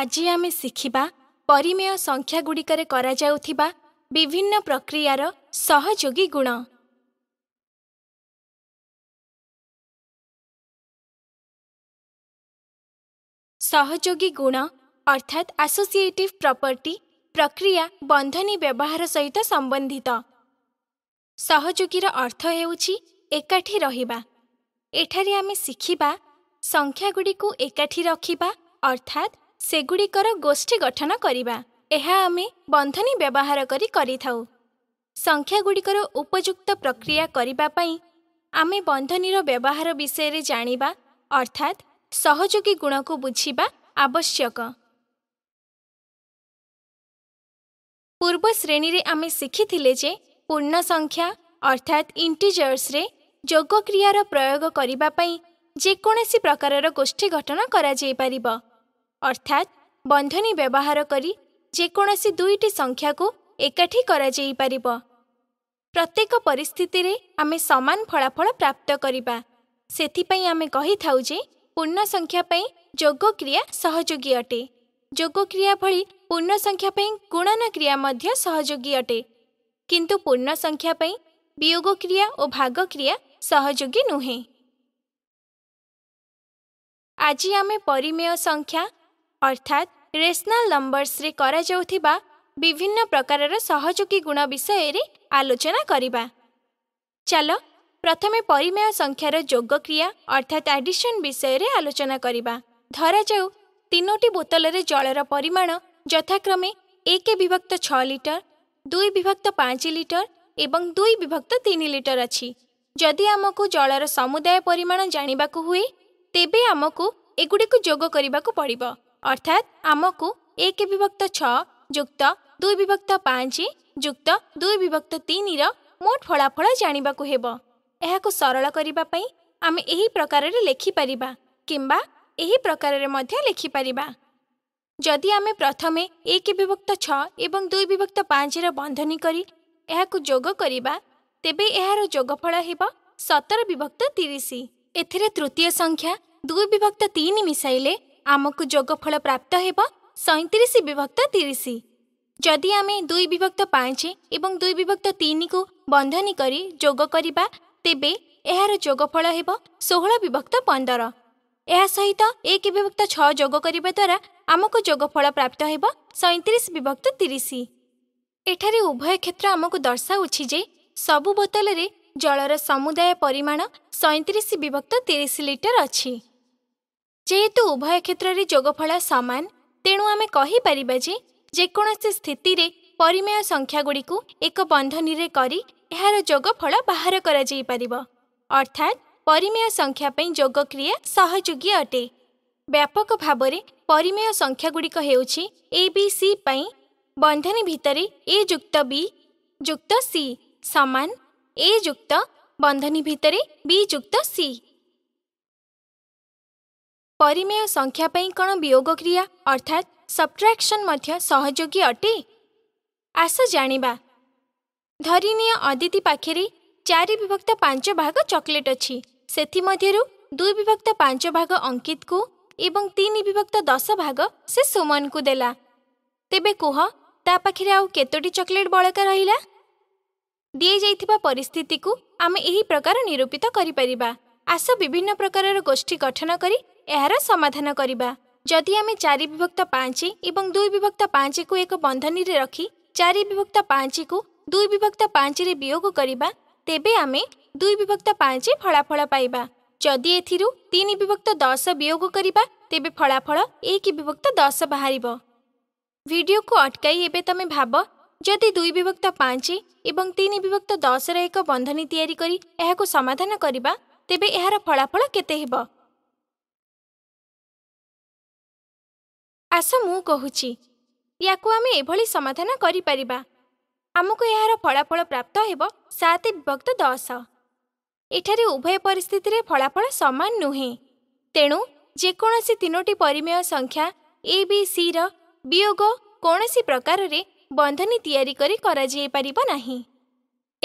आज आम शिखा परिमेय संख्यागुड़िका विभिन्न प्रक्रियार सहयोगी गुण सहयोगी गुण अर्थात आसोसीएटिव प्रपर्टी प्रक्रिया बंधनी व्यवहार सहित संबंधित सहयोगी अर्थ होकाठी रहा यह आम शिखा संख्यागुड़ी एकाठी रखा अर्थात ସେଗୁଡ଼ିକର ଗୋଷ୍ଠୀ ଗଠନ କରିବା ଏହା ଆମେ ବନ୍ଧନୀ ବ୍ୟବହାର କରି କରିଥାଉ ସଂଖ୍ୟାଗୁଡ଼ିକର ଉପଯୁକ୍ତ ପ୍ରକ୍ରିୟା କରିବା ପାଇଁ ଆମେ ବନ୍ଧନୀର ବ୍ୟବହାର ବିଷୟରେ ଜାଣିବା ଅର୍ଥାତ୍ ସହଯୋଗୀ ଗୁଣକୁ ବୁଝିବା ଆବଶ୍ୟକ ପୂର୍ବ ଶ୍ରେଣୀରେ ଆମେ ଶିଖିଥିଲେ ଯେ ପୂର୍ଣ୍ଣ ସଂଖ୍ୟା ଅର୍ଥାତ୍ ଇଣ୍ଟିଜର୍ସରେ ଯୋଗକ୍ରିୟାର ପ୍ରୟୋଗ କରିବା ପାଇଁ ଯେକୌଣସି ପ୍ରକାରର ଗୋଷ୍ଠୀ ଗଠନ କରାଯାଇପାରିବ अर्थात बन्धनी व्यवहारकि दुईटी संख्याको एक पार प्रत्येक रे आमे समान फलाफल प्राप्तै क्रिया जियाी अटे जोक्रिया भन्दै पूर्णसङ्ख्यापे गुणन क्रियाी अटे कति पूर्णसङ्ख्या वियगक्रिया भागक्रियाी नुहे आज परिमेय संख्या ଅର୍ଥାତ୍ ରେସନାଲ୍ ନମ୍ବର୍ସରେ କରାଯାଉଥିବା ବିଭିନ୍ନ ପ୍ରକାରର ସହଯୋଗୀ ଗୁଣ ବିଷୟରେ ଆଲୋଚନା କରିବା ଚାଲ ପ୍ରଥମେ ପରିମେୟ ସଂଖ୍ୟାର ଯୋଗକ୍ରିୟା ଅର୍ଥାତ୍ ଆଡିସନ୍ ବିଷୟରେ ଆଲୋଚନା କରିବା ଧରାଯାଉ ତିନୋଟି ବୋତଲରେ ଜଳର ପରିମାଣ ଯଥାକ୍ରମେ ଏକ ବିଭକ୍ତ ଛଅ ଲିଟର ଦୁଇ ବିଭକ୍ତ ପାଞ୍ଚ ଲିଟର ଏବଂ ଦୁଇ ବିଭକ୍ତ ତିନି ଲିଟର ଅଛି ଯଦି ଆମକୁ ଜଳର ସମୁଦାୟ ପରିମାଣ ଜାଣିବାକୁ ହୁଏ ତେବେ ଆମକୁ ଏଗୁଡ଼ିକୁ ଯୋଗ କରିବାକୁ ପଡ଼ିବ অর্থাৎ ଆମକୁ ଏକ ବିଭକ୍ତ ଛଅ ଯୁକ୍ତ ଦୁଇ ବିଭକ୍ତ ପାଞ୍ଚ ଯୁକ୍ତ ଦୁଇ ବିଭକ୍ତ ତିନିର ମୋଟ ଫଳାଫଳ ଜାଣିବାକୁ ହେବ ଏହାକୁ ସରଳ କରିବା ପାଇଁ ଆମେ ଏହି ପ୍ରକାରରେ ଲେଖିପାରିବା କିମ୍ବା ଏହି ପ୍ରକାରରେ ମଧ୍ୟ ଲେଖିପାରିବା ଯଦି ଆମେ ପ୍ରଥମେ ଏକ ବିଭକ୍ତ ଛଅ ଏବଂ ଦୁଇ ବିଭକ୍ତ ପାଞ୍ଚର ବନ୍ଧନୀ କରି ଏହାକୁ ଯୋଗ କରିବା ତେବେ ଏହାର ଯୋଗଫଳ ହେବ ସତର ବିଭକ୍ତ ତିରିଶ ଏଥିରେ ତୃତୀୟ ସଂଖ୍ୟା ଦୁଇ ବିଭକ୍ତ ତିନି ମିଶାଇଲେ ଆମକୁ ଯୋଗଫଳ ପ୍ରାପ୍ତ ହେବ ସଇଁତିରିଶ ବିଭକ୍ତ ତିରିଶ ଯଦି ଆମେ ଦୁଇ ବିଭକ୍ତ ପାଞ୍ଚ ଏବଂ ଦୁଇ ବିଭକ୍ତ ତିନିକୁ ବନ୍ଧନୀ କରି ଯୋଗ କରିବା ତେବେ ଏହାର ଯୋଗଫଳ ହେବ ଷୋହଳ ବିଭକ୍ତ ପନ୍ଦର ଏହା ସହିତ ଏକ ବିଭକ୍ତ ଛଅ ଯୋଗ କରିବା ଦ୍ୱାରା ଆମକୁ ଯୋଗଫଳ ପ୍ରାପ୍ତ ହେବ ସଇଁତିରିଶ ବିଭକ୍ତ ତିରିଶ ଏଠାରେ ଉଭୟ କ୍ଷେତ୍ର ଆମକୁ ଦର୍ଶାଉଛି ଯେ ସବୁ ବୋତଲରେ ଜଳର ସମୁଦାୟ ପରିମାଣ ସଇଁତିରିଶ ବିଭକ୍ତ ତିରିଶ ଲିଟର ଅଛି ଯେହେତୁ ଉଭୟ କ୍ଷେତ୍ରରେ ଯୋଗଫଳ ସମାନ ତେଣୁ ଆମେ କହିପାରିବା ଯେ ଯେକୌଣସି ସ୍ଥିତିରେ ପରିମେୟ ସଂଖ୍ୟାଗୁଡ଼ିକୁ ଏକ ବନ୍ଧନୀରେ କରି ଏହାର ଯୋଗଫଳ ବାହାର କରାଯାଇପାରିବ ଅର୍ଥାତ୍ ପରିମେୟ ସଂଖ୍ୟା ପାଇଁ ଯୋଗକ୍ରିୟା ସହଯୋଗୀ ଅଟେ ବ୍ୟାପକ ଭାବରେ ପରିମେୟ ସଂଖ୍ୟାଗୁଡ଼ିକ ହେଉଛି ଏ ବି ସି ପାଇଁ ବନ୍ଧନୀ ଭିତରେ ଏ ଯୁକ୍ତ ବି ଯୁକ୍ତ ସି ସମାନ ଏ ଯୁକ୍ତ ବନ୍ଧନୀ ଭିତରେ ବି ଯୁକ୍ତ ସି ପରିମେୟ ସଂଖ୍ୟା ପାଇଁ କ'ଣ ବିୟୋଗ କ୍ରିୟା ଅର୍ଥାତ୍ ସବଟ୍ରାକ୍ସନ୍ ମଧ୍ୟ ସହଯୋଗୀ ଅଟେ ଆସ ଜାଣିବା ଧରିନିଅ ଅଦିତି ପାଖରେ ଚାରି ବିଭକ୍ତ ପାଞ୍ଚ ଭାଗ ଚକୋଲେଟ୍ ଅଛି ସେଥିମଧ୍ୟରୁ ଦୁଇ ବିଭକ୍ତ ପାଞ୍ଚ ଭାଗ ଅଙ୍କିତକୁ ଏବଂ ତିନି ବିଭକ୍ତ ଦଶ ଭାଗ ସେ ସୁମନକୁ ଦେଲା ତେବେ କୁହ ତା ପାଖରେ ଆଉ କେତୋଟି ଚକୋଲେଟ୍ ବଳକା ରହିଲା ଦିଆଯାଇଥିବା ପରିସ୍ଥିତିକୁ ଆମେ ଏହି ପ୍ରକାର ନିରୂପିତ କରିପାରିବା ଆସ ବିଭିନ୍ନ ପ୍ରକାରର ଗୋଷ୍ଠୀ ଗଠନ କରି ଏହାର ସମାଧାନ କରିବା ଯଦି ଆମେ ଚାରି ବିଭକ୍ତ ପାଞ୍ଚ ଏବଂ ଦୁଇ ବିଭକ୍ତ ପାଞ୍ଚକୁ ଏକ ବନ୍ଧନୀରେ ରଖି ଚାରି ବିଭକ୍ତ ପାଞ୍ଚକୁ ଦୁଇ ବିଭକ୍ତ ପାଞ୍ଚରେ ବିୟୋଗ କରିବା ତେବେ ଆମେ ଦୁଇ ବିଭକ୍ତ ପାଞ୍ଚ ଫଳାଫଳ ପାଇବା ଯଦି ଏଥିରୁ ତିନି ବିଭକ୍ତ ଦଶ ବିୟୋଗ କରିବା ତେବେ ଫଳାଫଳ ଏକ ବିଭକ୍ତ ଦଶ ବାହାରିବ ଭିଡ଼ିଓକୁ ଅଟକାଇ ଏବେ ତମେ ଭାବ ଯଦି ଦୁଇ ବିଭକ୍ତ ପାଞ୍ଚ ଏବଂ ତିନି ବିଭକ୍ତ ଦଶର ଏକ ବନ୍ଧନୀ ତିଆରି କରି ଏହାକୁ ସମାଧାନ କରିବା ତେବେ ଏହାର ଫଳାଫଳ କେତେ ହେବ ଆସ ମୁଁ କହୁଛି ୟାକୁ ଆମେ ଏଭଳି ସମାଧାନ କରିପାରିବା ଆମକୁ ଏହାର ଫଳାଫଳ ପ୍ରାପ୍ତ ହେବ ସାତ ବିଭକ୍ତ ଦଶ ଏଠାରେ ଉଭୟ ପରିସ୍ଥିତିରେ ଫଳାଫଳ ସମାନ ନୁହେଁ ତେଣୁ ଯେକୌଣସି ତିନୋଟି ପରିମେୟ ସଂଖ୍ୟା ଏ ବି ସିର ବିୟୋଗ କୌଣସି ପ୍ରକାରରେ ବନ୍ଧନୀ ତିଆରି କରି କରାଯାଇପାରିବ ନାହିଁ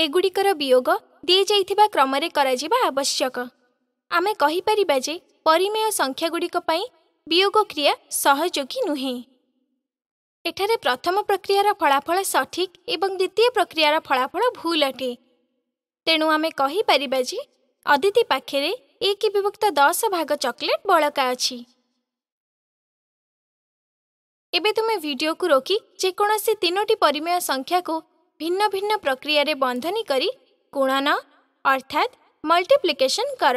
ଏଗୁଡ଼ିକର ବିୟୋଗ ଦିଆଯାଇଥିବା କ୍ରମରେ କରାଯିବା ଆବଶ୍ୟକ ଆମେ କହିପାରିବା ଯେ ପରିମେୟ ସଂଖ୍ୟାଗୁଡ଼ିକ ପାଇଁ বিযোগক্রিয়া সহায়কই নহি এঠারে প্রথম প্রক্রিয়ার ফলাফল সঠিক এবং দ্বিতীয় প্রক্রিয়ার ফলাফল ভুল আটি তেনু আমি কহি পারিবা জি অদিতি পাখরে এক কিবিভক্ত 10 ভাগ চকলেট বলক আচি এবে তুমি ভিডিও কো ৰকি যে কোন সে তিনোটি परिमेय সংখ্যা কো ভিন্ন ভিন্ন প্রক্রিয়ারে বন্ধনী করি গুণন অর্থাৎ মাল্টিপ্লিকেশন কর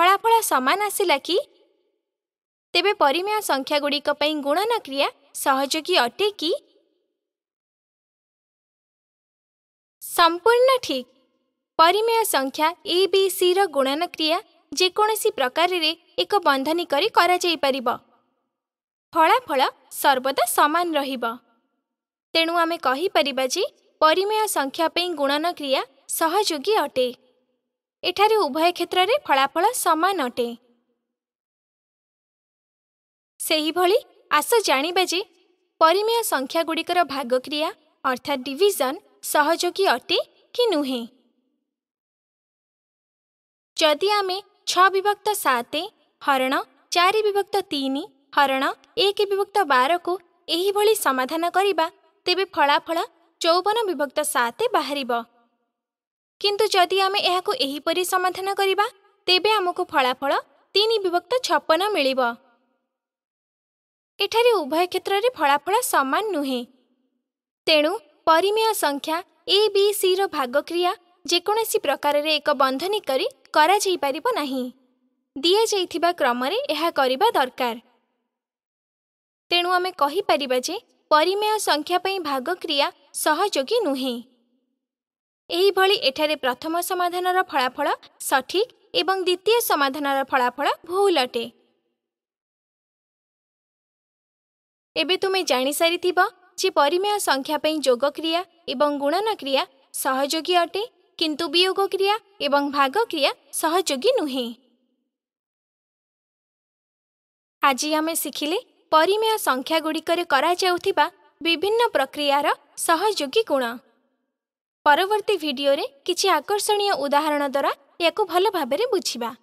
ଫଳାଫଳ ସମାନ ଆସିଲା କି ତେବେ ପରିମେୟ ସଂଖ୍ୟାଗୁଡ଼ିକ ପାଇଁ ଗୁଣନ କ୍ରିୟା ସହଯୋଗୀ ଅଟେ କି ସମ୍ପୂର୍ଣ୍ଣ ଠିକ୍ ପରିମେୟ ସଂଖ୍ୟା ଏ ବି ସିର ଗୁଣନ କ୍ରିୟା ଯେକୌଣସି ପ୍ରକାରରେ ଏକ ବନ୍ଧନୀ କରି କରାଯାଇପାରିବ ଫଳାଫଳ ସର୍ବଦା ସମାନ ରହିବ ତେଣୁ ଆମେ କହିପାରିବା ଯେ ପରିମେୟ ସଂଖ୍ୟା ପାଇଁ ଗୁଣନ କ୍ରିୟା ସହଯୋଗୀ ଅଟେ ଏଠାରେ ଉଭୟ କ୍ଷେତ୍ରରେ ଫଳାଫଳ ସମାନ ଅଟେ ସେହିଭଳି ଆସ ଜାଣିବା ଯେ ପରିମେୟ ସଂଖ୍ୟାଗୁଡ଼ିକର ଭାଗକ୍ରିୟା ଅର୍ଥାତ୍ ଡିଭିଜନ୍ ସହଯୋଗୀ ଅଟେ କି ନୁହେଁ ଯଦି ଆମେ ଛଅ ବିଭକ୍ତ ସାତ ହରଣ ଚାରି ବିଭକ୍ତ ତିନି ହରଣ ଏକ ବିଭକ୍ତ ବାରକୁ ଏହିଭଳି ସମାଧାନ କରିବା ତେବେ ଫଳାଫଳ ଚଉବନ ବିଭକ୍ତ ସାତ ବାହାରିବ परि समाधान तेबु फलाफल तीन विभक्त छपन मिलि उभय क्षेत्र फलाफल समान नुहेँ तेणु परिमेय संख्या ए विसिरो रो भागक्रिया जो प्रकारले एक बन्धनकरी दिमेय संख्याप भागक्रिया सहयोगी नुहेँ ଏହିଭଳି ଏଠାରେ ପ୍ରଥମ ସମାଧାନର ଫଳାଫଳ ସଠିକ୍ ଏବଂ ଦ୍ୱିତୀୟ ସମାଧାନର ଫଳାଫଳ ଭୁଲ ଅଟେ ଏବେ ତୁମେ ଜାଣିସାରିଥିବ ଯେ ପରିମେୟ ସଂଖ୍ୟା ପାଇଁ ଯୋଗକ୍ରିୟା ଏବଂ ଗୁଣନ କ୍ରିୟା ସହଯୋଗୀ ଅଟେ କିନ୍ତୁ ବିୟୋଗକ୍ରିୟା ଏବଂ ଭାଗକ୍ରିୟା ସହଯୋଗୀ ନୁହେଁ ଆଜି ଆମେ ଶିଖିଲେ ପରିମେୟ ସଂଖ୍ୟା ଗୁଡ଼ିକରେ କରାଯାଉଥିବା ବିଭିନ୍ନ ପ୍ରକ୍ରିୟାର ସହଯୋଗୀ ଗୁଣ ପରବର୍ତ୍ତୀ ଭିଡ଼ିଓରେ କିଛି ଆକର୍ଷଣୀୟ ଉଦାହରଣ ଦ୍ୱାରା ଏହାକୁ ଭଲ ଭାବରେ ବୁଝିବା